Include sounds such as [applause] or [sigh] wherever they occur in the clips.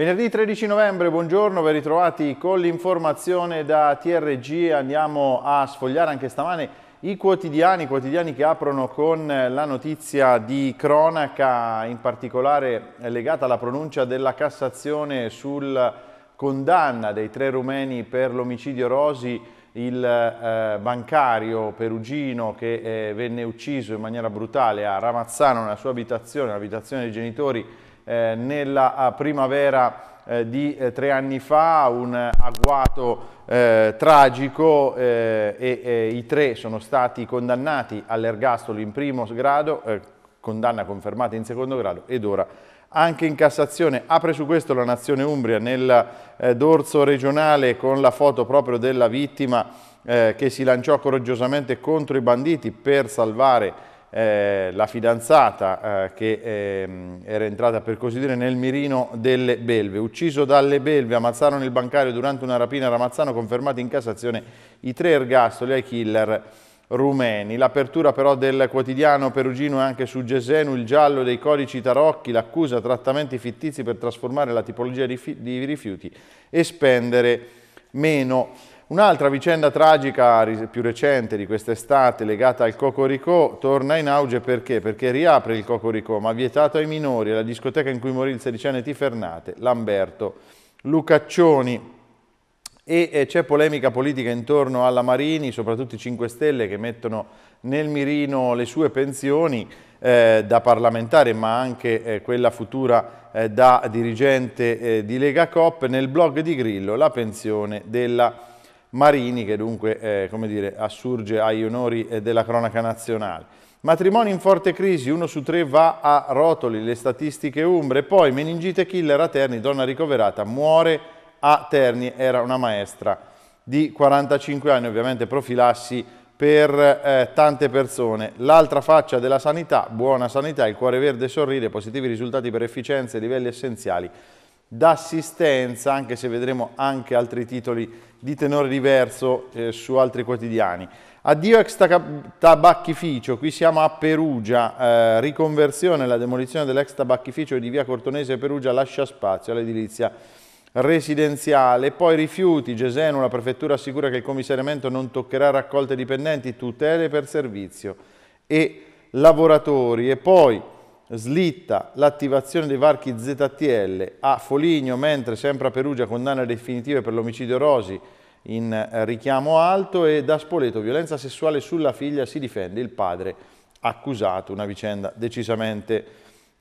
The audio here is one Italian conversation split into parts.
Venerdì 13 novembre, buongiorno, ben ritrovati con l'informazione da TRG. Andiamo a sfogliare anche stamane i quotidiani, quotidiani che aprono con la notizia di cronaca, in particolare legata alla pronuncia della Cassazione sul condanna dei tre rumeni per l'omicidio Rosi, il eh, bancario perugino che eh, venne ucciso in maniera brutale a Ramazzano nella sua abitazione, l'abitazione dei genitori eh, nella primavera eh, di eh, tre anni fa, un agguato eh, tragico e i tre sono stati condannati all'ergastolo in primo grado, condanna confermata in secondo grado ed ora anche in Cassazione. Apre su questo la Nazione Umbria nel eh, dorso regionale con la foto proprio della vittima eh, che si lanciò coraggiosamente contro i banditi per salvare eh, la fidanzata eh, che eh, era entrata per così dire nel mirino delle belve. Ucciso dalle belve, ammazzarono il bancario durante una rapina a Ramazzano, confermati in Cassazione i tre ergastoli ai killer rumeni. L'apertura però del quotidiano perugino è anche su Gesenu, il giallo dei codici tarocchi, l'accusa trattamenti fittizi per trasformare la tipologia di, di rifiuti e spendere meno Un'altra vicenda tragica più recente di quest'estate legata al Cocorico torna in auge perché? Perché riapre il Cocorico ma vietato ai minori alla discoteca in cui morì il sedicenne Tifernate, Lamberto Lucaccioni. E c'è polemica politica intorno alla Marini, soprattutto i 5 Stelle che mettono nel mirino le sue pensioni eh, da parlamentare ma anche eh, quella futura eh, da dirigente eh, di Lega Cop nel blog di Grillo la pensione della Marini. Marini, che dunque eh, dire, assurge agli onori eh, della cronaca nazionale. Matrimoni in forte crisi, uno su tre va a rotoli, le statistiche umbre, poi meningite killer a Terni, donna ricoverata, muore a Terni, era una maestra di 45 anni, ovviamente profilassi per eh, tante persone. L'altra faccia della sanità, buona sanità, il cuore verde sorride, positivi risultati per efficienza e livelli essenziali d'assistenza, anche se vedremo anche altri titoli di tenore diverso eh, su altri quotidiani. Addio ex tabacchificio, qui siamo a Perugia, eh, riconversione, la demolizione dell'ex tabacchificio di via Cortonese a Perugia lascia spazio all'edilizia residenziale, poi rifiuti, Gesenu, la prefettura assicura che il commissariamento non toccherà raccolte dipendenti, tutele per servizio e lavoratori e poi slitta l'attivazione dei varchi ZTL a Foligno, mentre sempre a Perugia condanna definitiva per l'omicidio Rosi in richiamo alto e da Spoleto violenza sessuale sulla figlia si difende il padre accusato, una vicenda decisamente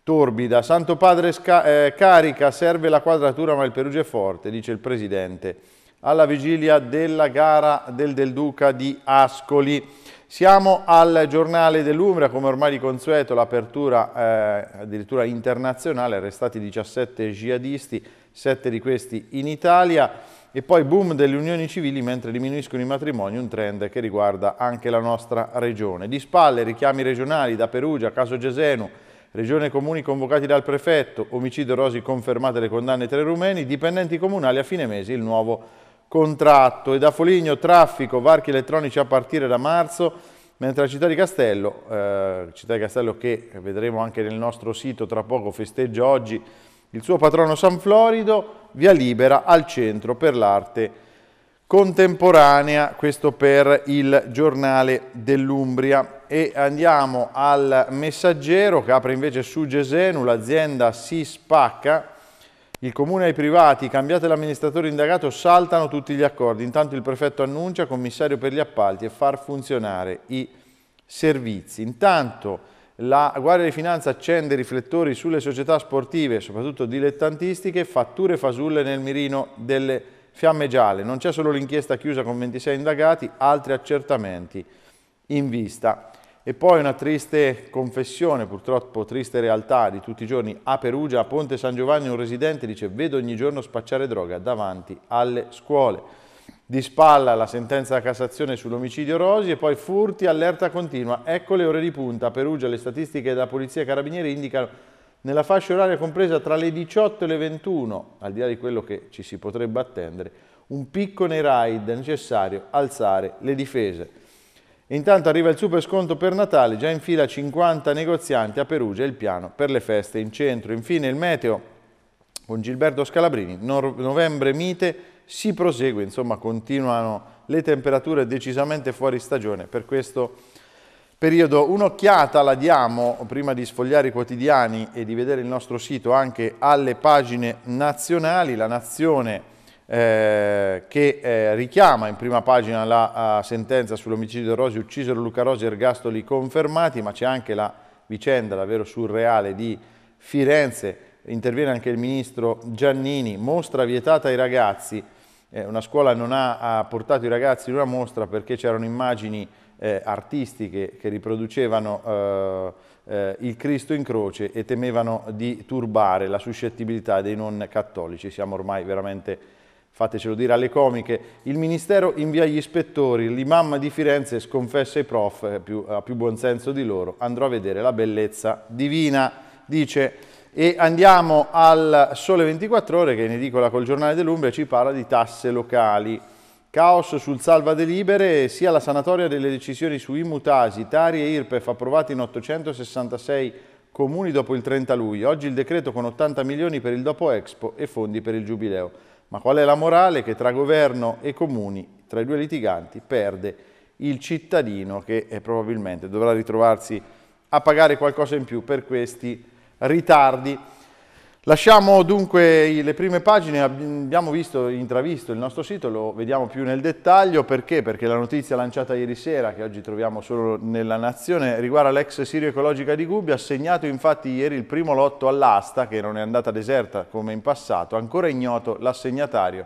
torbida. Santo Padre eh, carica, serve la quadratura ma il Perugia è forte, dice il presidente, alla vigilia della gara del Del Duca di Ascoli. Siamo al giornale dell'Umbria, come ormai di consueto l'apertura eh, addirittura internazionale, arrestati 17 jihadisti, 7 di questi in Italia e poi boom delle unioni civili mentre diminuiscono i matrimoni, un trend che riguarda anche la nostra regione. Di spalle richiami regionali da Perugia, caso Gesenu, regione e comuni convocati dal prefetto, omicidio Rosi confermate le condanne tra i rumeni, dipendenti comunali a fine mese il nuovo contratto e da Foligno traffico varchi elettronici a partire da marzo, mentre la città di Castello, eh, città di Castello che vedremo anche nel nostro sito tra poco festeggia oggi il suo patrono San Florido, via libera al centro per l'arte contemporanea, questo per il giornale dell'Umbria. E andiamo al messaggero che apre invece su Gesenu, l'azienda si spacca, il comune ai privati, cambiate l'amministratore indagato, saltano tutti gli accordi. Intanto il prefetto annuncia commissario per gli appalti e far funzionare i servizi. Intanto la Guardia di Finanza accende i riflettori sulle società sportive, soprattutto dilettantistiche, fatture fasulle nel mirino delle fiamme gialle. Non c'è solo l'inchiesta chiusa con 26 indagati, altri accertamenti in vista e poi una triste confessione, purtroppo triste realtà di tutti i giorni a Perugia, a Ponte San Giovanni un residente dice vedo ogni giorno spacciare droga davanti alle scuole. Di spalla la sentenza della Cassazione sull'omicidio Rosi e poi furti, allerta continua. Ecco le ore di punta. A Perugia le statistiche della Polizia e Carabinieri indicano nella fascia oraria compresa tra le 18 e le 21, al di là di quello che ci si potrebbe attendere, un picco nei raid necessario alzare le difese. Intanto arriva il super sconto per Natale, già in fila 50 negozianti a Perugia il piano per le feste in centro. Infine il meteo con Gilberto Scalabrini, novembre mite, si prosegue, insomma continuano le temperature decisamente fuori stagione per questo periodo. Un'occhiata la diamo prima di sfogliare i quotidiani e di vedere il nostro sito anche alle pagine nazionali, la nazione eh, che eh, richiama in prima pagina la uh, sentenza sull'omicidio Rosi, uccisero Luca Rosi, e ergastoli confermati, ma c'è anche la vicenda davvero surreale di Firenze, interviene anche il ministro Giannini, mostra vietata ai ragazzi, eh, una scuola non ha, ha, portato i ragazzi in una mostra perché c'erano immagini eh, artistiche che riproducevano eh, eh il Cristo in croce e temevano di turbare la suscettibilità dei non cattolici, siamo ormai veramente fatecelo dire alle comiche, il Ministero invia gli ispettori, l'imam di Firenze sconfessa i prof, eh, più, a più buon senso di loro, andrò a vedere la bellezza divina, dice, e andiamo al Sole 24 Ore che in edicola col Giornale dell'Umbria ci parla di tasse locali. Caos sul salva delibere, sia la sanatoria delle decisioni su immutasi, Tari e IRPEF approvate in 866 comuni dopo il 30 luglio, oggi il decreto con 80 milioni per il dopo Expo e fondi per il Giubileo. Ma qual è la morale? Che tra governo e comuni, tra i due litiganti, perde il cittadino che eh, probabilmente dovrà ritrovarsi a pagare qualcosa in più per questi ritardi. Lasciamo dunque le prime pagine, abbiamo visto, intravisto il nostro sito, lo vediamo più nel dettaglio, perché? Perché la notizia lanciata ieri sera, che oggi troviamo solo nella Nazione, riguarda l'ex Sirio Ecologica di Gubbio, ha segnato infatti ieri il primo lotto all'asta, che non è andata deserta come in passato, ancora ignoto l'assegnatario.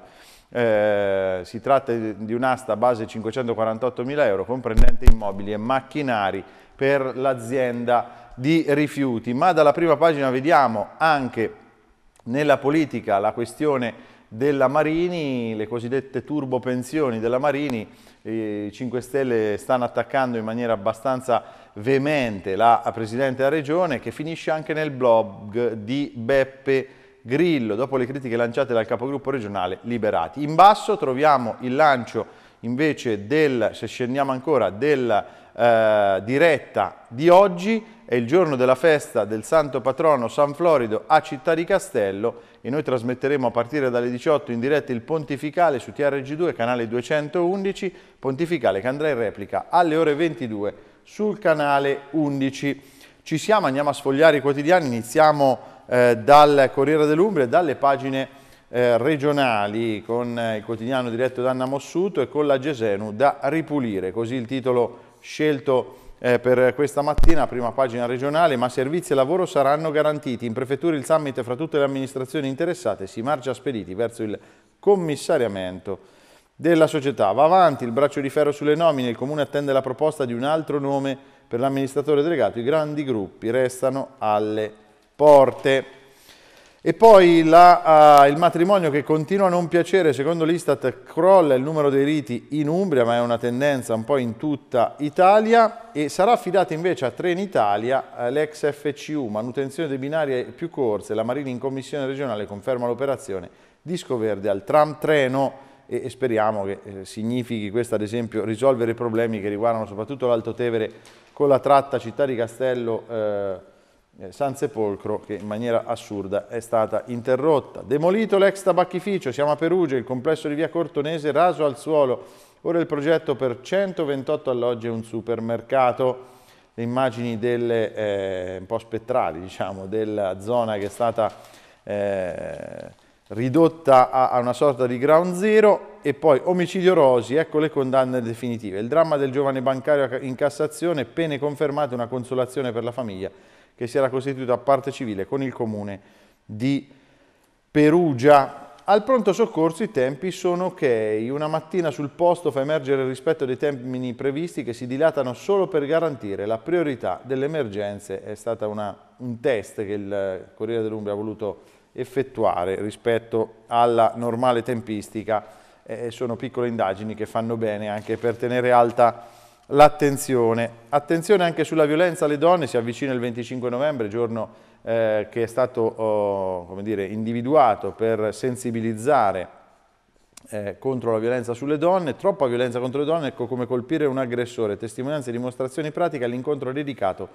Eh, si tratta di un'asta a base 548.000 euro, comprendente immobili e macchinari per l'azienda di rifiuti, ma dalla prima pagina vediamo anche nella politica la questione della Marini, le cosiddette turbopensioni della Marini, i 5 Stelle stanno attaccando in maniera abbastanza veemente la Presidente della Regione che finisce anche nel blog di Beppe Grillo dopo le critiche lanciate dal capogruppo regionale Liberati. In basso troviamo il lancio invece del, se scendiamo ancora, della eh, diretta di oggi è il giorno della festa del santo patrono San Florido a Città di Castello e noi trasmetteremo a partire dalle 18 in diretta il pontificale su TRG2 canale 211, pontificale che andrà in replica alle ore 22 sul canale 11. Ci siamo, andiamo a sfogliare i quotidiani, iniziamo eh, dal Corriere dell'Umbria, e dalle pagine eh, regionali con eh, il quotidiano diretto da Anna Mossuto e con la Gesenu da ripulire, così il titolo scelto eh, per questa mattina, prima pagina regionale, ma servizi e lavoro saranno garantiti. In prefettura il summit fra tutte le amministrazioni interessate si marcia spediti verso il commissariamento della società. Va avanti il braccio di ferro sulle nomine, il Comune attende la proposta di un altro nome per l'amministratore delegato, i grandi gruppi restano alle porte. E poi la, uh, il matrimonio che continua a non piacere, secondo l'Istat crolla il numero dei riti in Umbria, ma è una tendenza un po' in tutta Italia, e sarà affidata invece a Trenitalia eh, l'ex FCU, manutenzione dei binari più corse, la Marina in commissione regionale conferma l'operazione Disco Verde al tram treno e, e speriamo che eh, significhi questo ad esempio risolvere i problemi che riguardano soprattutto l'Alto Tevere con la tratta Città di Castello eh, eh, San Sepolcro che in maniera assurda è stata interrotta. Demolito l'ex tabacchificio, siamo a Perugia, il complesso di via Cortonese raso al suolo, ora il progetto per 128 alloggi e un supermercato. Le immagini delle, eh, un po' spettrali diciamo, della zona che è stata eh, ridotta a, a una sorta di ground zero e poi omicidio Rosi, ecco le condanne definitive. Il dramma del giovane bancario in Cassazione, pene confermate, una consolazione per la famiglia che si era costituita a parte civile con il comune di Perugia. Al pronto soccorso i tempi sono ok, una mattina sul posto fa emergere il rispetto dei termini previsti che si dilatano solo per garantire la priorità delle emergenze, è stato un test che il Corriere dell'Umbria ha voluto effettuare rispetto alla normale tempistica, eh, sono piccole indagini che fanno bene anche per tenere alta l'attenzione. Attenzione anche sulla violenza alle donne, si avvicina il 25 novembre, giorno eh, che è stato oh, dire, individuato per sensibilizzare eh, contro la violenza sulle donne, troppa violenza contro le donne, ecco come colpire un aggressore, testimonianze e dimostrazioni pratiche all'incontro dedicato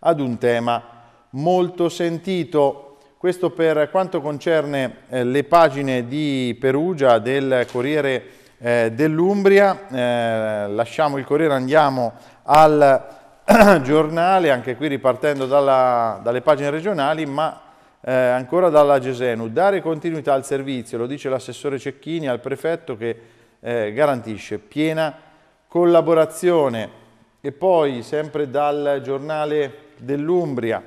ad un tema molto sentito. Questo per quanto concerne eh, le pagine di Perugia del Corriere eh, dell'Umbria. Eh, lasciamo il Corriere, andiamo al [clears throat] giornale, anche qui ripartendo dalla, dalle pagine regionali, ma eh, ancora dalla Gesenu. Dare continuità al servizio, lo dice l'assessore Cecchini al prefetto che eh, garantisce piena collaborazione. E poi, sempre dal giornale dell'Umbria,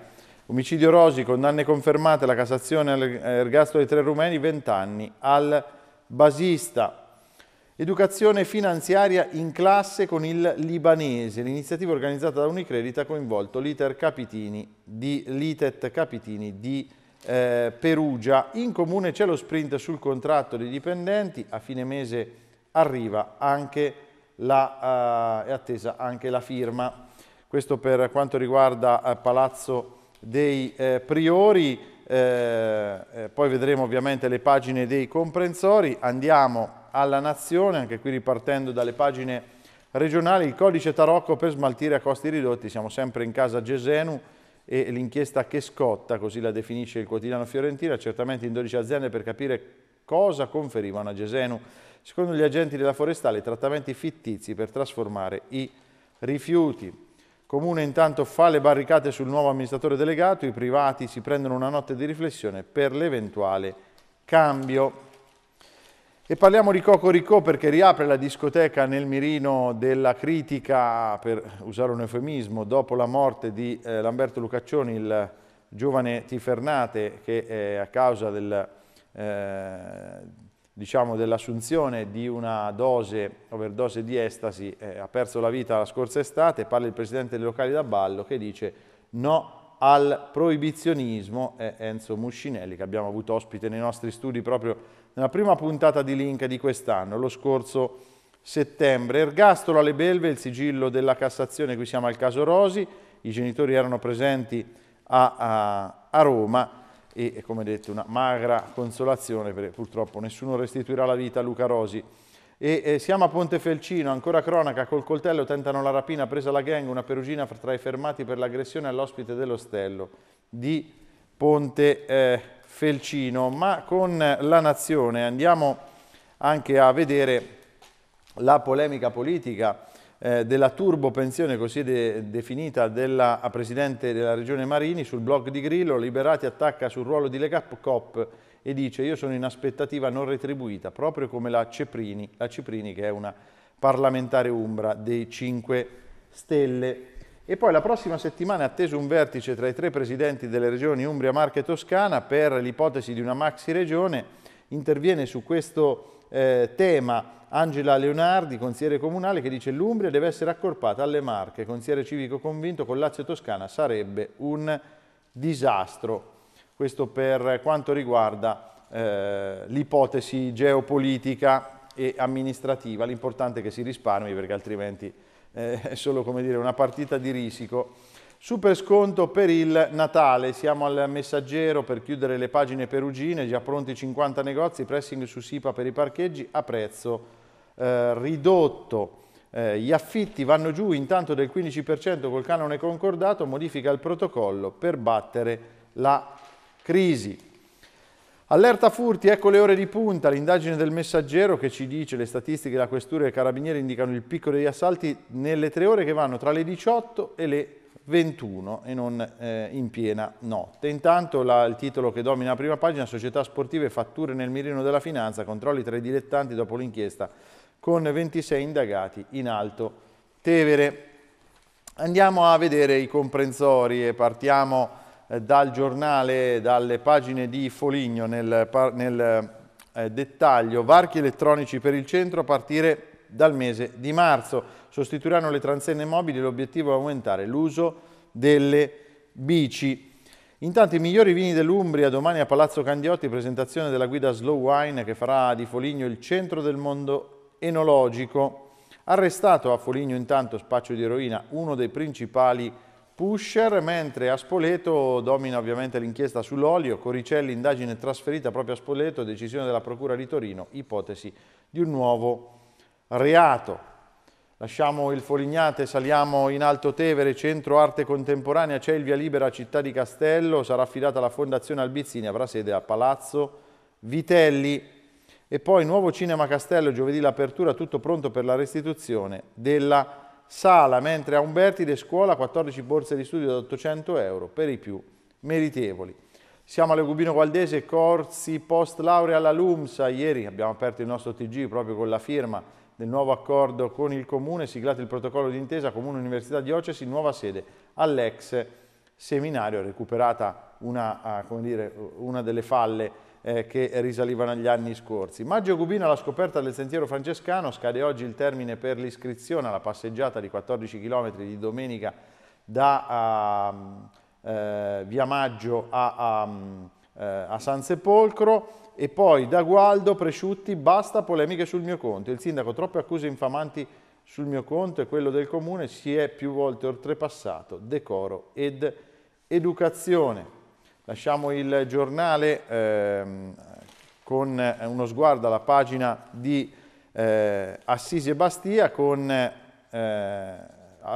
omicidio Rosi, condanne confermate, la Cassazione all'ergastolo eh, dei tre rumeni, 20 anni al basista. Educazione finanziaria in classe con il libanese. L'iniziativa organizzata da Unicredit ha coinvolto l'ITER Capitini di, l'ITET Capitini di eh, Perugia. In comune c'è lo sprint sul contratto dei dipendenti. A fine mese arriva anche la, eh, è attesa anche la firma. Questo per quanto riguarda eh, Palazzo dei eh, Priori. Eh, eh, poi vedremo ovviamente le pagine dei comprensori. Andiamo alla nazione, anche qui ripartendo dalle pagine regionali, il codice tarocco per smaltire a costi ridotti, siamo sempre in casa Gesenu e l'inchiesta che scotta, così la definisce il quotidiano fiorentino, certamente in 12 aziende per capire cosa conferivano a Gesenu. Secondo gli agenti della forestale, trattamenti fittizi per trasformare i rifiuti. Comune intanto fa le barricate sul nuovo amministratore delegato, i privati si prendono una notte di riflessione per l'eventuale cambio. E parliamo di Cocorico perché riapre la discoteca nel mirino della critica, per usare un eufemismo, dopo la morte di eh, Lamberto Lucaccioni, il giovane Tifernate che eh, a causa del, eh, diciamo dell'assunzione di una dose, overdose di estasi, eh, ha perso la vita la scorsa estate, parla il presidente dei locali da ballo che dice no al proibizionismo, è eh, Enzo Muscinelli che abbiamo avuto ospite nei nostri studi proprio nella prima puntata di Link di quest'anno, lo scorso settembre. Ergastolo alle belve, il sigillo della Cassazione, qui siamo al caso Rosi, i genitori erano presenti a, a, a Roma e come detto una magra consolazione perché purtroppo nessuno restituirà la vita a Luca Rosi. E, eh, siamo a Ponte Felcino, ancora cronaca, col coltello tentano la rapina presa la gang, una perugina tra i fermati per l'aggressione all'ospite dell'ostello di Ponte eh, Felcino, ma con la nazione andiamo anche a vedere la polemica politica eh, della turbopensione, così de definita, della Presidente della Regione Marini sul blog di Grillo, Liberati attacca sul ruolo di Cop e dice io sono in aspettativa non retribuita, proprio come la Ciprini, la Ciprini che è una parlamentare umbra dei 5 Stelle. E poi la prossima settimana è atteso un vertice tra i tre presidenti delle regioni Umbria, Marche e Toscana per l'ipotesi di una maxi regione. Interviene su questo eh, tema Angela Leonardi, consigliere comunale, che dice l'Umbria deve essere accorpata alle Marche. Consigliere civico convinto con Lazio e Toscana sarebbe un disastro. Questo per quanto riguarda eh, l'ipotesi geopolitica e amministrativa. L'importante è che si risparmi perché altrimenti eh, è solo come dire, una partita di risico. Super sconto per il Natale, siamo al messaggero per chiudere le pagine perugine, già pronti 50 negozi, pressing su SIPA per i parcheggi a prezzo eh, ridotto. Eh, gli affitti vanno giù intanto del 15% col canone concordato, modifica il protocollo per battere la crisi. Allerta furti, ecco le ore di punta, l'indagine del messaggero che ci dice le statistiche della questura e dei carabinieri indicano il picco degli assalti nelle tre ore che vanno tra le 18 e le 21 e non eh, in piena notte. Intanto la, il titolo che domina la prima pagina, società sportive fatture nel mirino della finanza, controlli tra i dilettanti dopo l'inchiesta con 26 indagati in alto Tevere. Andiamo a vedere i comprensori e partiamo eh, dal giornale, dalle pagine di Foligno nel, nel eh, dettaglio, varchi elettronici per il centro a partire dal mese di marzo, sostituiranno le transenne mobili, l'obiettivo è aumentare l'uso delle bici. Intanto i migliori vini dell'Umbria, domani a Palazzo Candiotti, presentazione della guida Slow Wine che farà di Foligno il centro del mondo enologico. Arrestato a Foligno intanto spaccio di eroina, uno dei principali pusher, mentre a Spoleto domina ovviamente l'inchiesta sull'olio, Coricelli indagine trasferita proprio a Spoleto, decisione della Procura di Torino, ipotesi di un nuovo reato. Lasciamo il Folignate, saliamo in Alto Tevere, centro arte contemporanea, c'è il via libera a Città di Castello, sarà affidata alla Fondazione Albizzini, avrà sede a Palazzo Vitelli. E poi nuovo Cinema Castello, giovedì l'apertura, tutto pronto per la restituzione della sala, mentre a Umberti de Scuola 14 borse di studio da 800 euro, per i più meritevoli. Siamo alle Cubino Gualdese, corsi post laurea alla LUMSA. Ieri abbiamo aperto il nostro TG proprio con la firma del nuovo accordo con il Comune, siglato il protocollo d'intesa Comune Università Diocesi, nuova sede all'ex seminario, recuperata una, eh, dire, una delle falle eh, che risalivano agli anni scorsi. Maggio Gubino alla scoperta del sentiero francescano, scade oggi il termine per l'iscrizione alla passeggiata di 14 km di domenica da uh, uh, Via Maggio a, um, a San Sepolcro e poi da Gualdo, Presciutti, basta polemiche sul mio conto. Il sindaco troppe accuse infamanti sul mio conto e quello del comune si è più volte oltrepassato decoro ed educazione. Lasciamo il giornale ehm, con uno sguardo alla pagina di eh, Assisi e Bastia, con eh,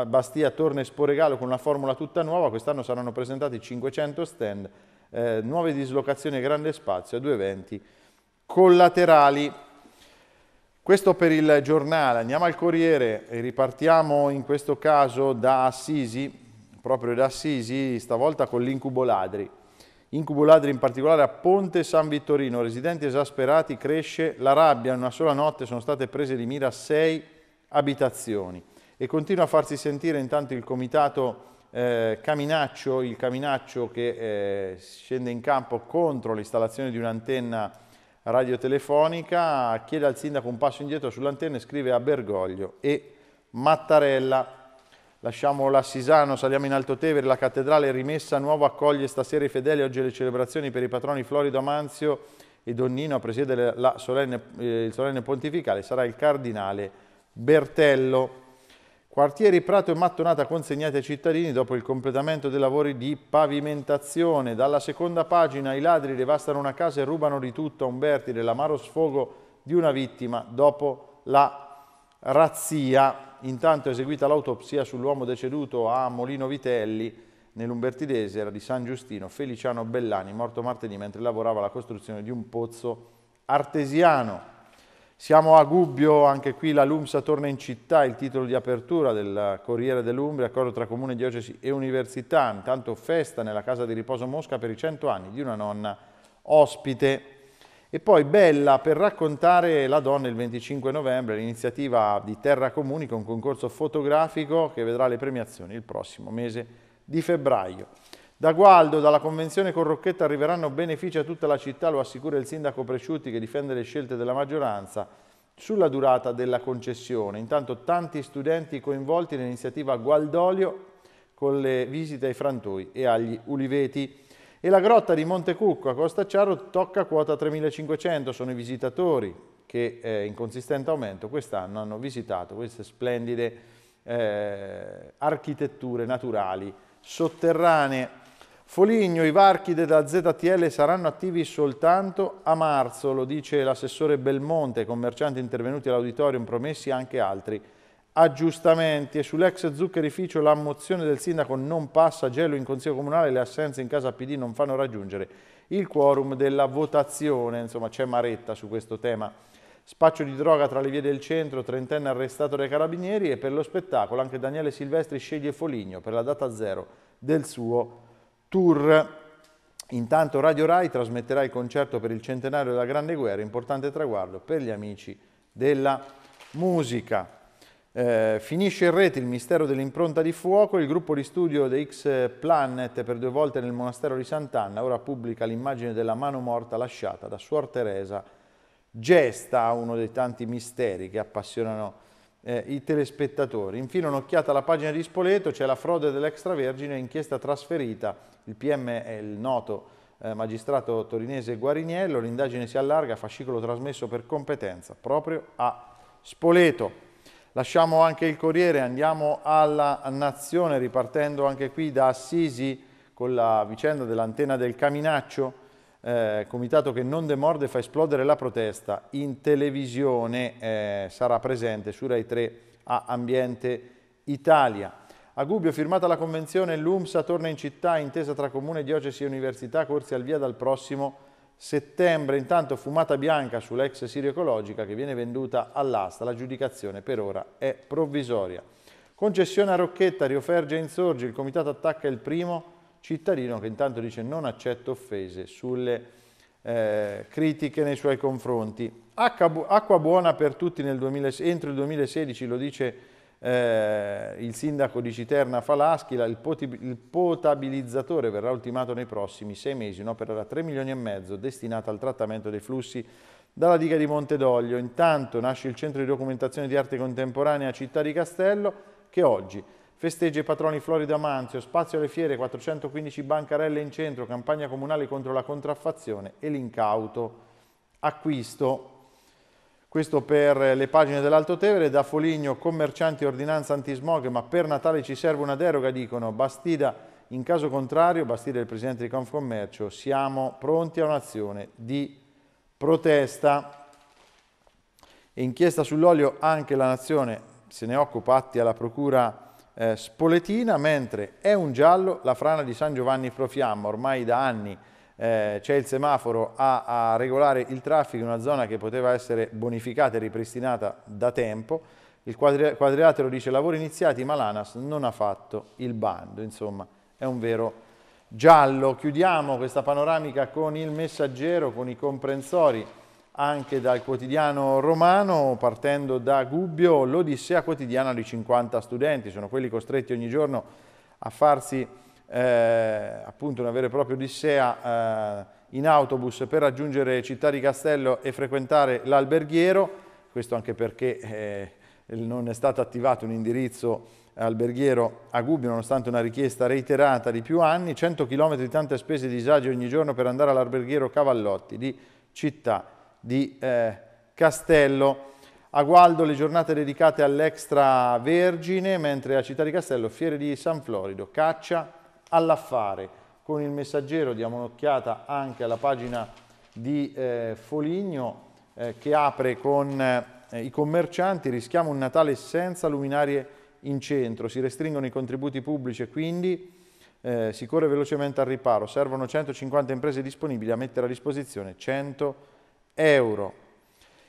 Bastia torna Regalo con una formula tutta nuova, quest'anno saranno presentati 500 stand, eh, nuove dislocazioni e grande spazio, due eventi collaterali. Questo per il giornale, andiamo al Corriere e ripartiamo in questo caso da Assisi, proprio da Assisi, stavolta con l'incubo ladri. Incubo ladri in particolare a Ponte San Vittorino, residenti esasperati, cresce la rabbia, in una sola notte sono state prese di mira sei abitazioni e continua a farsi sentire intanto il comitato eh, Caminaccio, il Caminaccio che eh, scende in campo contro l'installazione di un'antenna radiotelefonica, chiede al sindaco un passo indietro sull'antenna e scrive a Bergoglio e Mattarella Lasciamo la Sisano, saliamo in Alto Tevere, la cattedrale rimessa nuovo accoglie stasera i fedeli, oggi le celebrazioni per i patroni Florido Amanzio e Donnino a presiedere solenne, eh, il solenne pontificale sarà il cardinale Bertello. Quartieri Prato e Mattonata consegnati ai cittadini dopo il completamento dei lavori di pavimentazione. Dalla seconda pagina i ladri devastano una casa e rubano di tutto a Umberti dell'amaro sfogo di una vittima dopo la razzia. Intanto eseguita l'autopsia sull'uomo deceduto a Molino Vitelli, nell'Umbertidese, era di San Giustino, Feliciano Bellani, morto martedì mentre lavorava alla costruzione di un pozzo artesiano. Siamo a Gubbio, anche qui la LUMSA torna in città, il titolo di apertura del Corriere dell'Umbria, accordo tra Comune, Diocesi e Università, intanto festa nella casa di riposo Mosca per i 100 anni di una nonna ospite. E poi Bella per raccontare la donna il 25 novembre, l'iniziativa di Terra Comuni con concorso fotografico che vedrà le premiazioni il prossimo mese di febbraio. Da Gualdo, dalla convenzione con Rocchetta arriveranno benefici a tutta la città, lo assicura il sindaco Presciutti che difende le scelte della maggioranza sulla durata della concessione. Intanto tanti studenti coinvolti nell'iniziativa Gualdolio con le visite ai frantoi e agli uliveti. E la grotta di Monte Cucco a Costacciaro tocca quota 3.500, sono i visitatori che eh, in consistente aumento quest'anno hanno visitato queste splendide eh, architetture naturali sotterranee. Foligno, i varchi della ZTL saranno attivi soltanto a marzo, lo dice l'assessore Belmonte, commercianti intervenuti all'auditorium, promessi anche altri aggiustamenti e sull'ex zuccherificio la mozione del sindaco non passa, gelo in consiglio comunale, le assenze in casa PD non fanno raggiungere il quorum della votazione, insomma c'è maretta su questo tema. Spaccio di droga tra le vie del centro, trentenne arrestato dai carabinieri e per lo spettacolo anche Daniele Silvestri sceglie Foligno per la data zero del suo tour. Intanto Radio Rai trasmetterà il concerto per il centenario della Grande Guerra, importante traguardo per gli amici della musica. Eh, finisce in rete il mistero dell'impronta di fuoco, il gruppo di studio The X Planet per due volte nel monastero di Sant'Anna ora pubblica l'immagine della mano morta lasciata da Suor Teresa Gesta, uno dei tanti misteri che appassionano eh, i telespettatori. Infine un'occhiata alla pagina di Spoleto, c'è la frode dell'extravergine, inchiesta trasferita, il PM è il noto eh, magistrato torinese Guariniello, l'indagine si allarga, fascicolo trasmesso per competenza proprio a Spoleto. Lasciamo anche il Corriere, andiamo alla Nazione, ripartendo anche qui da Assisi con la vicenda dell'antenna del Caminaccio, eh, comitato che non demorde fa esplodere la protesta. In televisione eh, sarà presente su Rai 3 a Ambiente Italia. A Gubbio firmata la convenzione, l'UMSA torna in città, intesa tra comune, diocesi e università, corsi al via dal prossimo settembre intanto fumata bianca sull'ex Sirio Ecologica che viene venduta all'asta, la giudicazione per ora è provvisoria. Concessione a Rocchetta, Rioferge e Insorgi, il comitato attacca il primo cittadino che intanto dice non accetto offese sulle eh, critiche nei suoi confronti. Acqua buona per tutti nel 2000, entro il 2016, lo dice eh, il sindaco di Citerna Falaschila, il, il potabilizzatore verrà ultimato nei prossimi sei mesi, un'opera da 3 milioni e mezzo destinata al trattamento dei flussi dalla diga di Montedoglio. Intanto nasce il Centro di Documentazione di Arte Contemporanea Città di Castello che oggi festeggia i patroni Florida Manzio, spazio alle fiere, 415 bancarelle in centro, campagna comunale contro la contraffazione e l'incauto acquisto. Questo per le pagine dell'Alto Tevere, da Foligno, commercianti ordinanza antismog, ma per Natale ci serve una deroga, dicono Bastida, in caso contrario, Bastida è il presidente di Confcommercio, siamo pronti a un'azione di protesta. E inchiesta sull'olio anche la Nazione se ne occupa atti alla procura eh, spoletina, mentre è un giallo la frana di San Giovanni Profiamma, ormai da anni eh, c'è il semaforo a, a regolare il traffico in una zona che poteva essere bonificata e ripristinata da tempo, il quadri quadrilatero dice lavori iniziati ma l'ANAS non ha fatto il bando, insomma è un vero giallo. Chiudiamo questa panoramica con il messaggero, con i comprensori anche dal quotidiano romano, partendo da Gubbio, l'Odissea quotidiana di 50 studenti, sono quelli costretti ogni giorno a farsi eh, appunto una vera e propria odissea eh, in autobus per raggiungere Città di Castello e frequentare l'alberghiero, questo anche perché eh, non è stato attivato un indirizzo alberghiero a Gubbio nonostante una richiesta reiterata di più anni, 100 km di tante spese e disagi ogni giorno per andare all'alberghiero Cavallotti di Città di eh, Castello. A Gualdo le giornate dedicate all'extravergine, mentre a Città di Castello fiere di San Florido, caccia all'affare. Con il messaggero diamo un'occhiata anche alla pagina di eh, Foligno eh, che apre con eh, i commercianti, rischiamo un Natale senza luminarie in centro, si restringono i contributi pubblici e quindi eh, si corre velocemente al riparo, servono 150 imprese disponibili a mettere a disposizione 100 euro.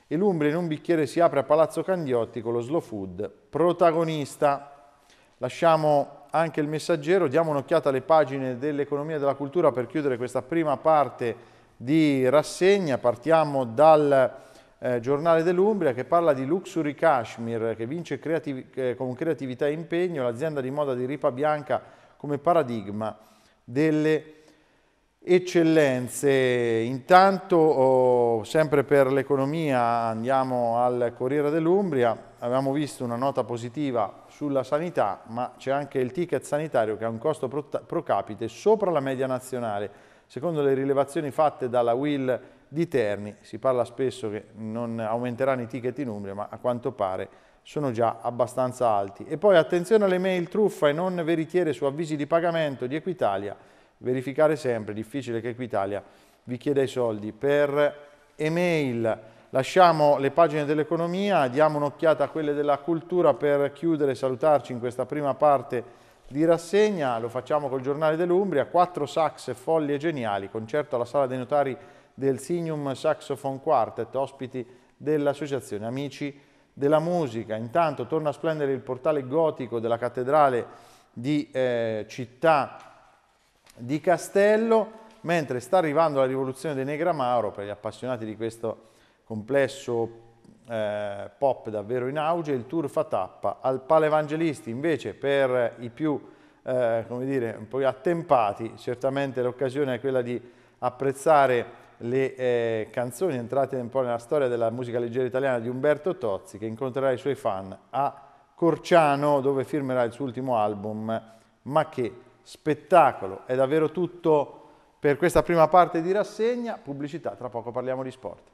E l'Umbria in un bicchiere si apre a Palazzo Candiotti con lo slow food protagonista. Lasciamo anche il messaggero, diamo un'occhiata alle pagine dell'economia e della cultura per chiudere questa prima parte di rassegna, partiamo dal eh, giornale dell'Umbria che parla di Luxury Kashmir che vince creativ eh, con creatività e impegno l'azienda di moda di Ripa Bianca come paradigma delle eccellenze. Intanto, oh, sempre per l'economia, andiamo al Corriere dell'Umbria, Abbiamo visto una nota positiva sulla sanità, ma c'è anche il ticket sanitario che ha un costo pro, pro capite sopra la media nazionale. Secondo le rilevazioni fatte dalla WIL di Terni, si parla spesso che non aumenteranno i ticket in Umbria, ma a quanto pare sono già abbastanza alti. E poi attenzione alle mail truffa e non veritiere su avvisi di pagamento di Equitalia, verificare sempre, è difficile che Equitalia vi chieda i soldi per email Lasciamo le pagine dell'economia, diamo un'occhiata a quelle della cultura per chiudere e salutarci in questa prima parte di rassegna, lo facciamo col giornale dell'Umbria, quattro sax folli e geniali, concerto alla sala dei notari del Signum Saxophone Quartet, ospiti dell'associazione Amici della Musica. Intanto torna a splendere il portale gotico della cattedrale di eh, Città di Castello, mentre sta arrivando la rivoluzione dei Negra Mauro, per gli appassionati di questo complesso eh, pop davvero in auge, il tour fa tappa. Al Evangelisti, invece per i più eh, come dire, un po' attempati, certamente l'occasione è quella di apprezzare le eh, canzoni entrate un po' nella storia della musica leggera italiana di Umberto Tozzi che incontrerà i suoi fan a Corciano dove firmerà il suo ultimo album Ma che spettacolo! È davvero tutto per questa prima parte di rassegna, pubblicità, tra poco parliamo di sport.